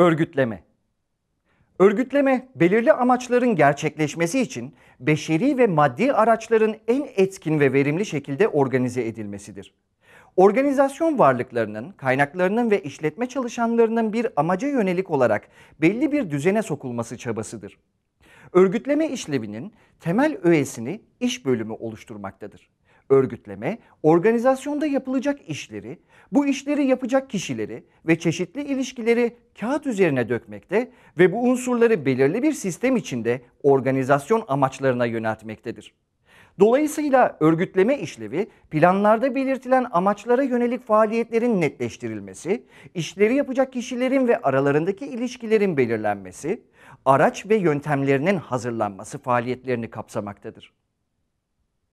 Örgütleme Örgütleme, belirli amaçların gerçekleşmesi için beşeri ve maddi araçların en etkin ve verimli şekilde organize edilmesidir. Organizasyon varlıklarının, kaynaklarının ve işletme çalışanlarının bir amaca yönelik olarak belli bir düzene sokulması çabasıdır. Örgütleme işlevinin temel öğesini iş bölümü oluşturmaktadır örgütleme, organizasyonda yapılacak işleri, bu işleri yapacak kişileri ve çeşitli ilişkileri kağıt üzerine dökmekte ve bu unsurları belirli bir sistem içinde organizasyon amaçlarına yöneltmektedir. Dolayısıyla örgütleme işlevi planlarda belirtilen amaçlara yönelik faaliyetlerin netleştirilmesi, işleri yapacak kişilerin ve aralarındaki ilişkilerin belirlenmesi, araç ve yöntemlerinin hazırlanması faaliyetlerini kapsamaktadır.